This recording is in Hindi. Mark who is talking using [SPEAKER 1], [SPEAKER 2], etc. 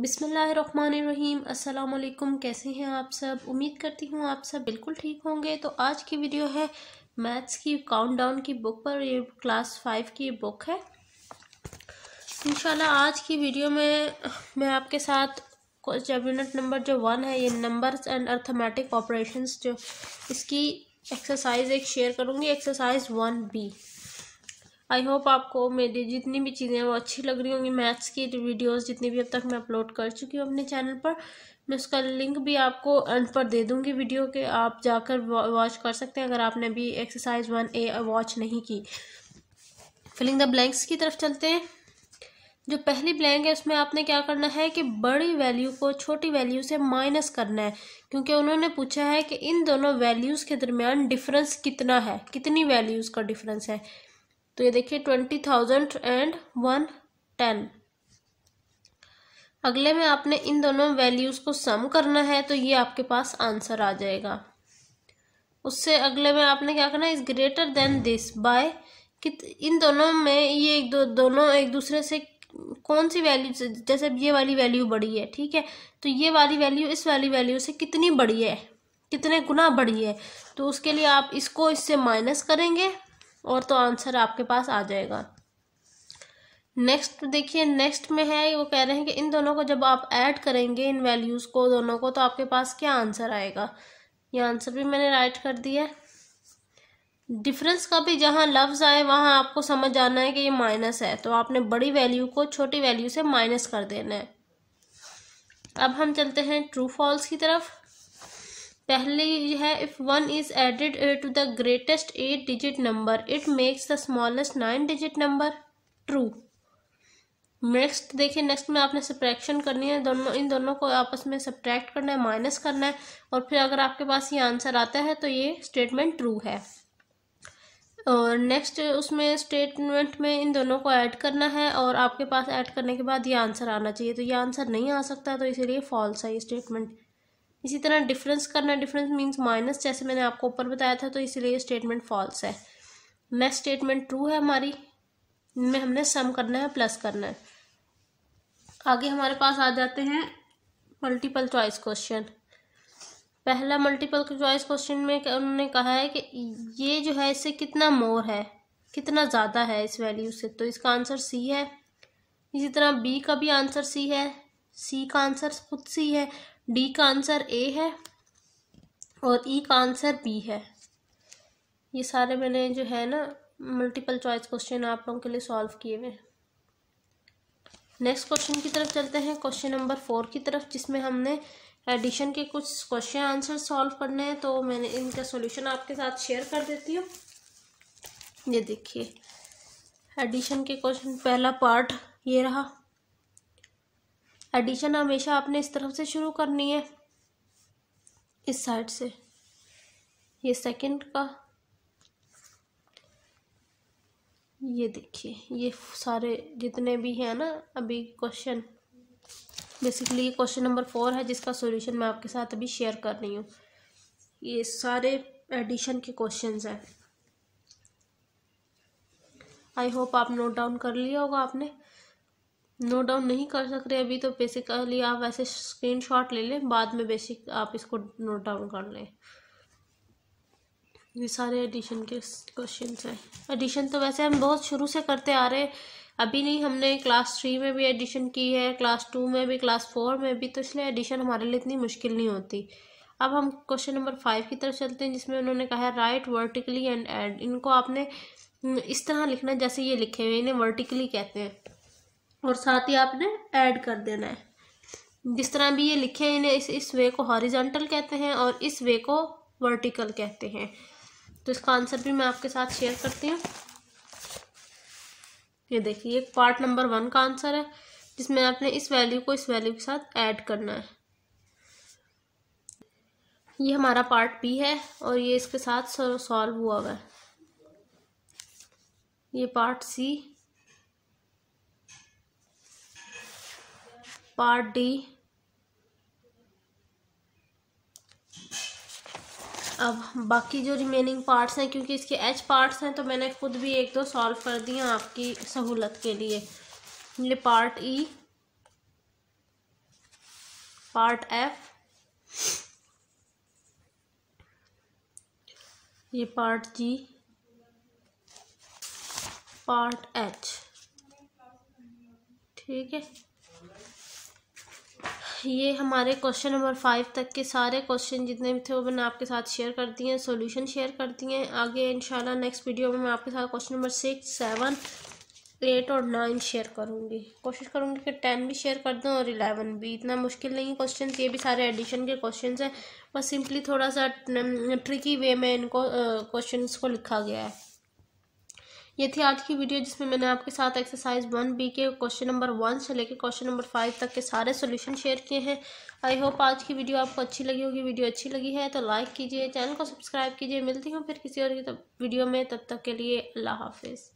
[SPEAKER 1] बिसमीम अल्लाम कैसे हैं आप सब उम्मीद करती हूँ आप सब बिल्कुल ठीक होंगे तो आज की वीडियो है मैथ्स की काउंटडाउन की बुक पर ये क्लास फाइव की बुक है इंशाल्लाह आज की वीडियो में मैं आपके साथ जब यूनिट नंबर जो वन है ये नंबर्स एंड अर्थमेटिक ऑपरेशंस जो इसकी एक्सरसाइज एक शेयर करूँगी exercise one B I hope आपको मेरी जितनी भी चीज़ें वो अच्छी लग रही होंगी मैथ्स की वीडियोस जितनी भी अब तक मैं अपलोड कर चुकी हूँ अपने चैनल पर मैं उसका लिंक भी आपको एंड पर दे दूँगी वीडियो के आप जाकर वॉच कर सकते हैं अगर आपने भी एक्सरसाइज वन ए वॉच नहीं की फिलिंग द ब्लैंक्स की तरफ चलते हैं जो पहली ब्लैंक है उसमें आपने क्या करना है कि बड़ी वैल्यू को छोटी वैल्यू से माइनस करना है क्योंकि उन्होंने पूछा है कि इन दोनों वैल्यूज़ के दरमियान डिफरेंस कितना है कितनी वैल्यूज़ का डिफरेंस है तो ये देखिए twenty thousand and one ten अगले में आपने इन दोनों वैल्यूज़ को सम करना है तो ये आपके पास आंसर आ जाएगा उससे अगले में आपने क्या करना is greater than this by कि इन दोनों में ये एक दो दोनों एक दूसरे से कौन सी वैल्यू जैसे ये वाली वैल्यू बड़ी है ठीक है तो ये वाली वैल्यू इस वाली वैल्यू से कितनी बड़ी है कितने गुना बड़ी है तो उसके लिए आप इसको इससे माइनस करेंगे और तो आंसर आपके पास आ जाएगा नेक्स्ट देखिए नेक्स्ट में है वो कह रहे हैं कि इन दोनों को जब आप ऐड करेंगे इन वैल्यूज़ को दोनों को तो आपके पास क्या आंसर आएगा ये आंसर भी मैंने राइट कर दिया है डिफरेंस का भी जहाँ लफ्ज़ आए वहाँ आपको समझ आना है कि ये माइनस है तो आपने बड़ी वैल्यू को छोटी वैल्यू से माइनस कर देना है अब हम चलते हैं ट्रू फॉल्स की तरफ पहले है if one is added to the greatest eight digit number it makes the smallest nine digit number true next देखिए नेक्स्ट में आपने सप्रैक्शन करनी है दोनों इन दोनों को आपस में सप्ट्रैक्ट करना है माइनस करना है और फिर अगर आपके पास ये आंसर आता है तो ये स्टेटमेंट ट्रू है और नेक्स्ट उसमें स्टेटमेंट में इन दोनों को ऐड करना है और आपके पास ऐड करने के बाद ये आंसर आना चाहिए तो ये आंसर नहीं आ सकता तो इसीलिए फॉल्स है ये स्टेटमेंट इसी तरह डिफरेंस करना डिफरेंस मीन्स माइनस जैसे मैंने आपको ऊपर बताया था तो इसीलिए स्टेटमेंट फॉल्स है नेक्स्ट स्टेटमेंट ट्रू है हमारी इनमें हमने सम करना है प्लस करना है आगे हमारे पास आ जाते हैं मल्टीपल चॉइस क्वेश्चन पहला मल्टीपल चॉइस क्वेश्चन में उन्होंने कहा है कि ये जो है इससे कितना मोर है कितना ज़्यादा है इस वैल्यू से तो इसका आंसर सी है इसी तरह बी का भी आंसर सी है सी का आंसर खुद सी है डी का आंसर ए है और ई e का आंसर बी है ये सारे मैंने जो है ना मल्टीपल चॉइस क्वेश्चन आप लोगों के लिए सॉल्व किए हुए नेक्स्ट क्वेश्चन की तरफ चलते हैं क्वेश्चन नंबर फोर की तरफ जिसमें हमने एडिशन के कुछ क्वेश्चन आंसर सॉल्व करने हैं तो मैंने इनका सॉल्यूशन आपके साथ शेयर कर देती हूँ ये देखिए एडिशन के क्वेश्चन पहला पार्ट ये रहा एडिशन हमेशा आपने इस तरफ से शुरू करनी है इस साइड से ये सेकंड का ये देखिए ये सारे जितने भी हैं ना अभी क्वेश्चन बेसिकली ये क्वेश्चन नंबर फोर है जिसका सॉल्यूशन मैं आपके साथ अभी शेयर कर रही हूँ ये सारे एडिशन के क्वेश्चंस हैं आई होप आप नोट डाउन कर लिया होगा आपने नोट डाउन नहीं कर सक रहे अभी तो बेसिकली आप वैसे स्क्रीन शॉट ले लें बाद में बेसिक आप इसको नोट डाउन कर लें ये सारे एडिशन के क्वेश्चन हैं एडिशन तो वैसे हम बहुत शुरू से करते आ रहे अभी नहीं हमने क्लास थ्री में भी एडिशन की है क्लास टू में भी क्लास फोर में भी तो इसलिए एडिशन हमारे लिए इतनी मुश्किल नहीं होती अब हम क्वेश्चन नंबर फाइव की तरफ चलते हैं जिसमें उन्होंने कहा है राइट वर्टिकली एंड एड इनको आपने इस तरह लिखना जैसे ये लिखे हुए इन्हें वर्टिकली कहते हैं और साथ ही आपने ऐड कर देना है जिस तरह भी ये लिखे हैं इन्हें इस इस वे को हॉरिजॉन्टल कहते हैं और इस वे को वर्टिकल कहते हैं तो इसका आंसर भी मैं आपके साथ शेयर करती हूँ ये देखिए पार्ट नंबर वन का आंसर है जिसमें आपने इस वैल्यू को इस वैल्यू के साथ ऐड करना है ये हमारा पार्ट बी है और ये इसके साथ सॉल्व हुआ हुआ है ये पार्ट सी पार्ट डी अब बाकी जो रिमेनिंग पार्ट्स हैं क्योंकि इसके एच पार्ट्स हैं तो मैंने खुद भी एक दो सॉल्व कर दिए आपकी सहूलत के लिए ये पार्ट ई पार्ट एफ ये पार्ट जी पार्ट एच ठीक है ये हमारे क्वेश्चन नंबर फाइव तक के सारे क्वेश्चन जितने भी थे वो मैंने आपके साथ शेयर कर दिए हैं सोल्यूशन शेयर कर दिए हैं आगे इंशाल्लाह नेक्स्ट वीडियो में मैं आपके साथ question number six seven eight और नाइन शेयर करूँगी कोशिश करूँगी कि टेन भी शेयर कर दूँ और इलेवन भी इतना मुश्किल नहीं है क्वेश्चन ये भी सारे एडिशन के क्वेश्चन हैं बस सिंपली थोड़ा सा ट्रिकी वे में इनको क्वेश्चन को लिखा गया है ये थी आज की वीडियो जिसमें मैंने आपके साथ एक्सरसाइज वन बी के क्वेश्चन नंबर वन से लेकर क्वेश्चन नंबर फाइव तक के सारे सोल्यूशन शेयर किए हैं आई होप आज की वीडियो आपको अच्छी लगी होगी वीडियो अच्छी लगी है तो लाइक कीजिए चैनल को सब्सक्राइब कीजिए मिलती हूँ फिर किसी और की तब वीडियो में तब तक के लिए अल्लाह हाफिज़